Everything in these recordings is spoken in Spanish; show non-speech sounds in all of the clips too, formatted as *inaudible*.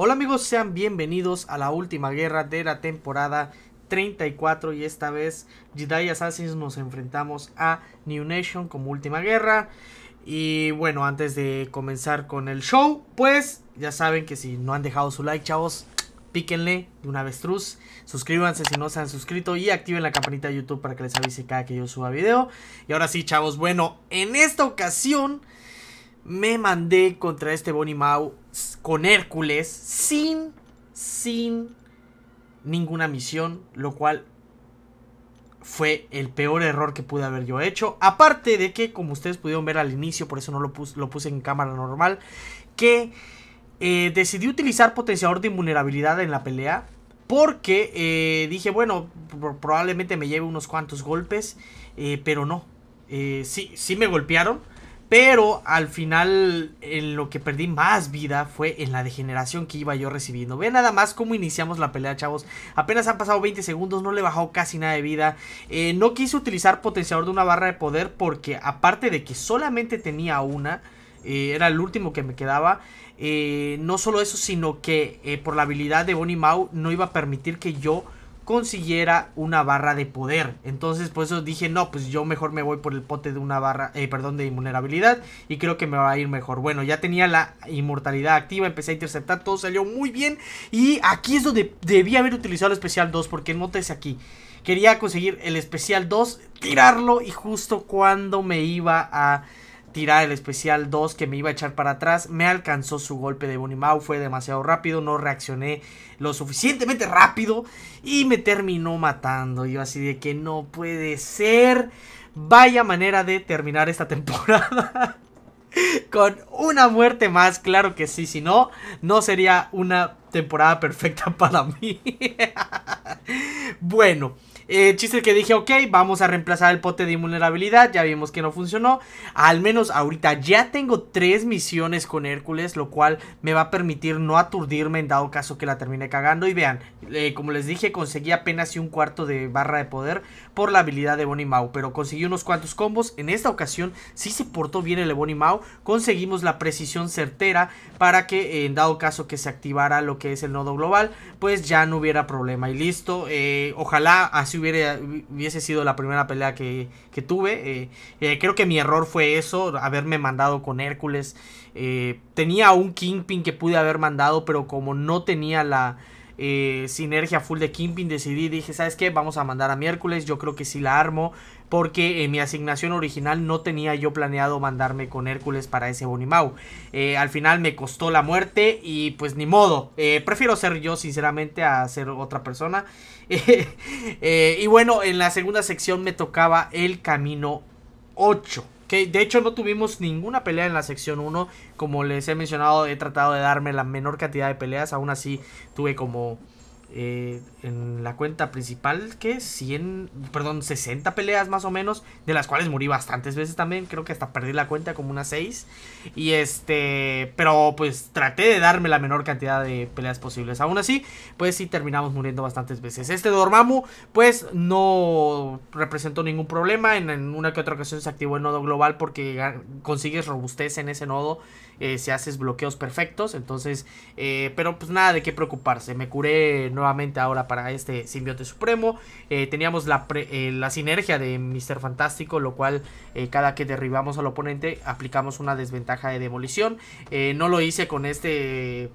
Hola amigos, sean bienvenidos a la última guerra de la temporada 34 y esta vez Jedi Assassins nos enfrentamos a New Nation como última guerra. Y bueno, antes de comenzar con el show, pues ya saben que si no han dejado su like, chavos, píquenle de una avestruz, suscríbanse si no se han suscrito y activen la campanita de YouTube para que les avise cada que yo suba video. Y ahora sí, chavos, bueno, en esta ocasión me mandé contra este Bonnie Mau con Hércules sin, sin ninguna misión, lo cual fue el peor error que pude haber yo hecho. Aparte de que, como ustedes pudieron ver al inicio, por eso no lo, lo puse en cámara normal, que eh, decidí utilizar potenciador de invulnerabilidad en la pelea. Porque eh, dije, bueno, probablemente me lleve unos cuantos golpes, eh, pero no. sí, sí me golpearon, pero al final en lo que perdí más vida fue en la degeneración que iba yo recibiendo. Vean nada más cómo iniciamos la pelea, chavos. Apenas han pasado 20 segundos, no le bajó casi nada de vida. Eh, no quise utilizar potenciador de una barra de poder porque aparte de que solamente tenía una, eh, era el último que me quedaba. Eh, no solo eso, sino que por la habilidad de Bonnie Mau no iba a permitir que yo consiguiera una barra de poder. Entonces, por eso dije, no, pues yo mejor me voy por el pote de una barra, eh, perdón, de invulnerabilidad. Y creo que me va a ir mejor. Bueno, ya tenía la inmortalidad activa, empecé a interceptar, todo salió muy bien. Y aquí es donde debía haber utilizado el especial 2, porque es aquí. Quería conseguir el especial 2, tirarlo y justo cuando me iba a tirar el especial 2 que me iba a echar para atrás. Me alcanzó su golpe de Bonimau, fue demasiado rápido, no reaccioné lo suficientemente rápido y me terminó matando. Yo así de que no puede ser. Vaya manera de terminar esta temporada. *laughs* Con una muerte más, claro que sí, si no, no sería una temporada perfecta para mí. *laughs* bueno, eh, chiste que dije, ok, vamos a reemplazar el pote de invulnerabilidad. Ya vimos que no funcionó. Al menos ahorita ya tengo tres misiones con Hércules, lo cual me va a permitir no aturdirme en dado caso que la termine cagando. Y vean, eh, como les dije, conseguí apenas un cuarto de barra de poder por la habilidad de Bonnie Mau. Pero conseguí unos cuantos combos. En esta ocasión sí se portó bien el Bonnie Mau. Conseguimos la precisión certera para que eh, en dado caso que se activara lo que es el nodo global, pues ya no hubiera problema. Y listo, ojalá así hubiese sido la primera pelea que, tuve. Eh, eh, creo que mi error fue eso, haberme mandado con Hércules. Eh, tenía un Kingpin que pude haber mandado, pero como no tenía la eh, sinergia full de Kimping, decidí, dije, ¿sabes qué? Vamos a mandar a miércoles, yo creo que sí la armo, porque En eh, mi asignación original no tenía yo planeado mandarme con Hércules para ese Bonimau. Eh, al final me costó la muerte y pues ni modo, eh, prefiero ser yo sinceramente a ser otra persona. *laughs* y bueno, en la segunda sección me tocaba el camino 8. Que de hecho no tuvimos ninguna pelea en la sección 1. Como les he mencionado, he tratado de darme la menor cantidad de peleas. Aún así tuve como eh, en la cuenta principal, que 100, perdón, 60 peleas más o menos, de las cuales morí bastantes veces también, creo que hasta perdí la cuenta como unas 6. Y este, pero pues traté de darme la menor cantidad de peleas posibles. Aún así, pues sí terminamos muriendo bastantes veces. Este Dormammu, pues no representó ningún problema, en, una que otra ocasión se activó el nodo global porque consigues robustez en ese nodo. Eh, si haces bloqueos perfectos, entonces, eh, pero pues nada de qué preocuparse. Me curé nuevamente ahora para este simbionte supremo. Eh, teníamos eh, la, sinergia de Mr. Fantástico, lo cual eh, cada que derribamos al oponente aplicamos una desventaja de demolición. no lo hice con este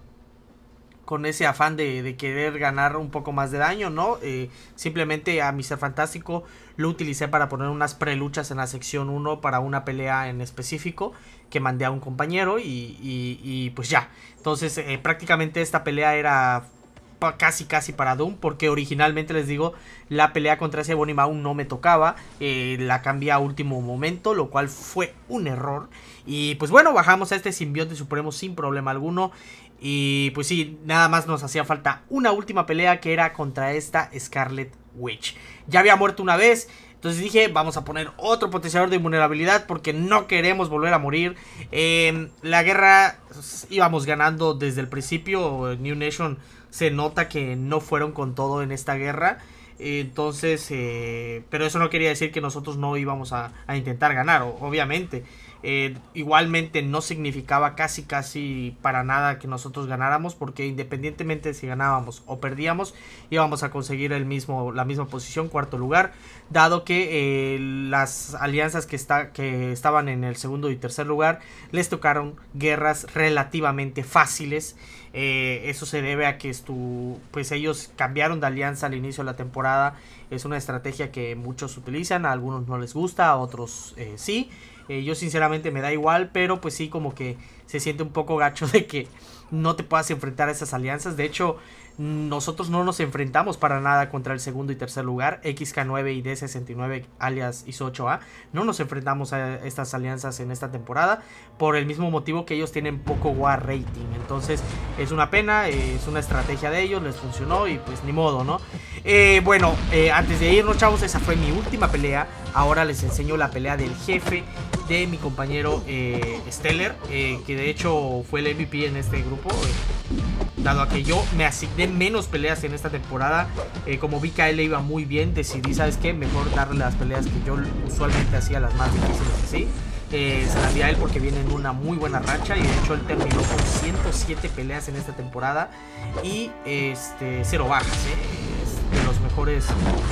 con ese afán de, querer ganar un poco más de daño, ¿no? simplemente a Mr. Fantástico lo utilicé para poner unas preluchas en la sección 1 para una pelea en específico que mandé a un compañero y, pues ya. Entonces prácticamente esta pelea era casi casi para Doom, porque originalmente les digo, la pelea contra ese Bonnie Maun no me tocaba, eh, la cambié a último momento, lo cual fue un error. Y pues bueno, bajamos a este simbionte supremo sin problema alguno. Y pues sí, nada más nos hacía falta una última pelea que era contra esta Scarlet Witch. Ya había muerto una vez, entonces dije, vamos a poner otro potenciador de invulnerabilidad porque no queremos volver a morir. Em, la guerra íbamos ganando desde el principio. New Nation se nota que no fueron con todo en esta guerra. Entonces, eh, pero eso no quería decir que nosotros no íbamos a intentar ganar, obviamente. Eh, igualmente no significaba casi casi para nada que nosotros ganáramos porque independientemente de si ganábamos o perdíamos íbamos a conseguir el mismo, la misma posición, cuarto lugar, dado que eh, las alianzas que, está, que estaban en el segundo y tercer lugar les tocaron guerras relativamente fáciles eh, eso se debe a que pues ellos cambiaron de alianza al inicio de la temporada. Es una estrategia que muchos utilizan, a algunos no les gusta, a otros eh, sí. Eh, yo sinceramente me da igual, pero pues sí como que se siente un poco gacho *laughs* de que no te puedas enfrentar a esas alianzas. De hecho, nosotros no nos enfrentamos para nada contra el segundo y tercer lugar, XK9 y D69 alias ISO8A. No nos enfrentamos a estas alianzas en esta temporada por el mismo motivo que ellos tienen poco War rating. Entonces es una pena, es una estrategia de ellos, les funcionó y pues ni modo, ¿no? Eh, bueno, eh, antes de irnos chavos, esa fue mi última pelea. Ahora les enseño la pelea del jefe de mi compañero eh, Steller que de hecho fue el MVP en este grupo dado a que yo me asigné menos peleas en esta temporada. Eh, como vi que a él le iba muy bien, decidí, ¿sabes qué? Mejor darle las peleas que yo usualmente hacía, las más difíciles así. Eh, se la di a él porque viene en una muy buena racha y de hecho él terminó con 107 peleas en esta temporada y este cero bajas, ¿eh? de los mejores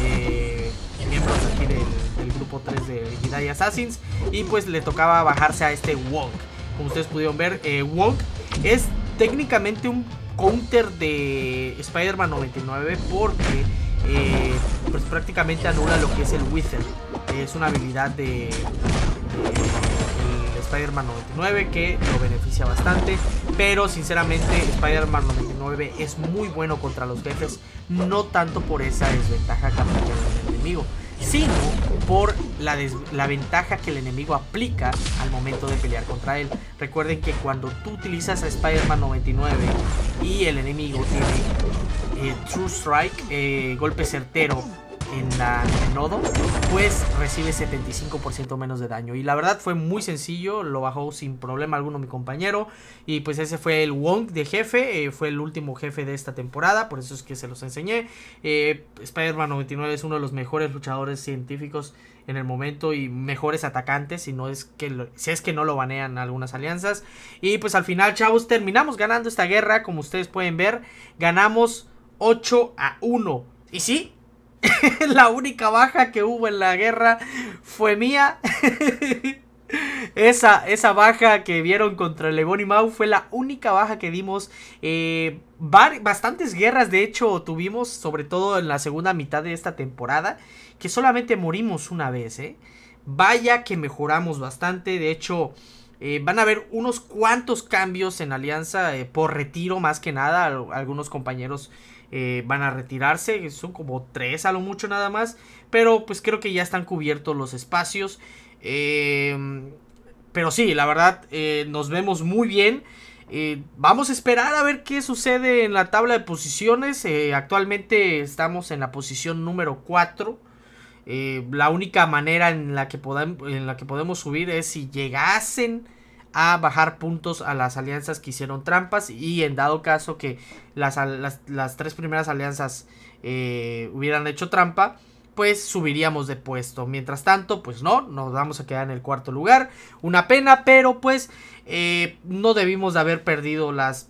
eh, miembros aquí del, grupo 3 de Jedi Assassins y pues le tocaba bajarse a este walk Como ustedes pudieron ver, eh, walk es técnicamente un counter de Spider-Man 99 porque eh, pues prácticamente anula lo que es el Wither. Es una habilidad de, Spider-Man 99 que lo beneficia bastante. Pero sinceramente Spider-Man 99 es muy bueno contra los jefes, no tanto por esa desventaja que en el enemigo sino por la, ventaja que el enemigo aplica al momento de pelear contra él. Recuerden que cuando tú utilizas a Spider-Man 99 y el enemigo tiene eh, True Strike, eh, golpe certero en la nodo, pues recibe 75% menos de daño. Y la verdad fue muy sencillo, lo bajó sin problema alguno mi compañero. Y pues ese fue el Wong de jefe, eh, fue el último jefe de esta temporada, por eso es que se los enseñé. Eh, Spider-Man 99 es uno de los mejores luchadores científicos en el momento y mejores atacantes si no es que si es que no lo banean algunas alianzas y pues al final chavos terminamos ganando esta guerra como ustedes pueden ver ganamos 8 a 1 y sí *laughs* la única baja que hubo en la guerra fue mía. *laughs* esa, esa baja que vieron contra Legón y Mau fue la única baja que dimos. Eh, bastantes guerras, de hecho, tuvimos, sobre todo en la segunda mitad de esta temporada, que solamente morimos una vez. ¿eh? Vaya que mejoramos bastante, de hecho... Eh, van a haber unos cuantos cambios en Alianza por retiro, más que nada. Algunos compañeros eh, van a retirarse, son como tres a lo mucho nada más, pero pues creo que ya están cubiertos los espacios. Eh, pero sí, la verdad, eh, nos vemos muy bien. vamos a esperar a ver qué sucede en la tabla de posiciones. actualmente estamos en la posición número 4. la única manera en la, que en la que podemos subir es si llegasen a bajar puntos a las alianzas que hicieron trampas y en dado caso que las, tres primeras alianzas eh, hubieran hecho trampa, pues subiríamos de puesto. Mientras tanto, pues no, nos vamos a quedar en el cuarto lugar. Una pena, pero pues eh, no debimos de haber perdido las,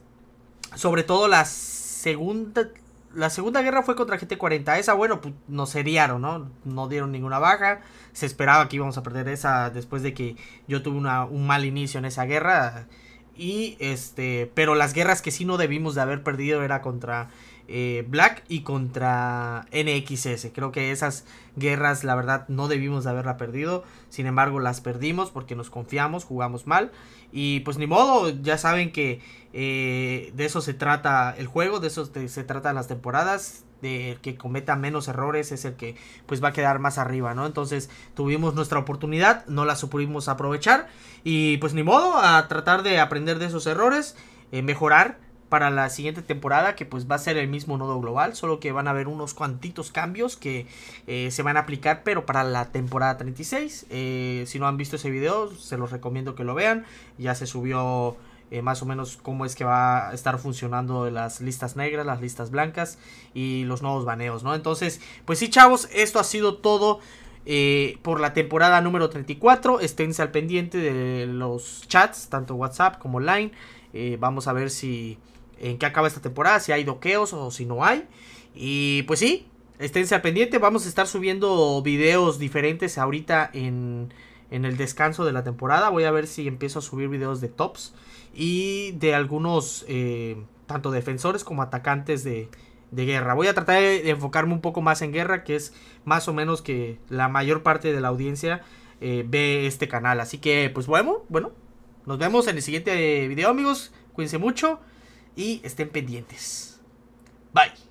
sobre todo las segunda, la segunda guerra fue contra GT40. Esa, bueno, pues, nos seriaron, ¿no? No dieron ninguna baja. Se esperaba que íbamos a perder esa después de que yo tuve un mal inicio en esa guerra. Y este, pero las guerras que sí no debimos de haber perdido era contra eh, Black y contra NXS. Creo que esas guerras, la verdad, no debimos de haberla perdido. Sin embargo, las perdimos porque nos confiamos, jugamos mal. Y pues ni modo, ya saben que eh, de eso se trata el juego, de eso se trata las temporadas. De que cometa menos errores es el que pues va a quedar más arriba, ¿no? Entonces tuvimos nuestra oportunidad, no la supimos aprovechar y pues ni modo, a tratar de aprender de esos errores, eh, mejorar para la siguiente temporada, que pues va a ser el mismo nodo global, solo que van a haber unos cuantitos cambios que eh, se van a aplicar, pero para la temporada 36. Eh, si no han visto ese video, se los recomiendo que lo vean. Ya se subió eh, más o menos cómo es que va a estar funcionando las listas negras, las listas blancas y los nuevos baneos, ¿no? Entonces, pues sí, chavos, esto ha sido todo. por la temporada número 34, esténse al pendiente de los chats, tanto WhatsApp como Line. vamos a ver si en qué acaba esta temporada, si hay doqueos o si no hay. Y pues sí, esténse al pendiente. Vamos a estar subiendo videos diferentes ahorita en, en el descanso de la temporada. Voy a ver si empiezo a subir videos de tops y de algunos, eh, tanto defensores como atacantes de, guerra. Voy a tratar de enfocarme un poco más en guerra, que es más o menos que la mayor parte de la audiencia eh, ve este canal. Así que, pues bueno, bueno, nos vemos en el siguiente video, amigos. Cuídense mucho y estén pendientes. Bye.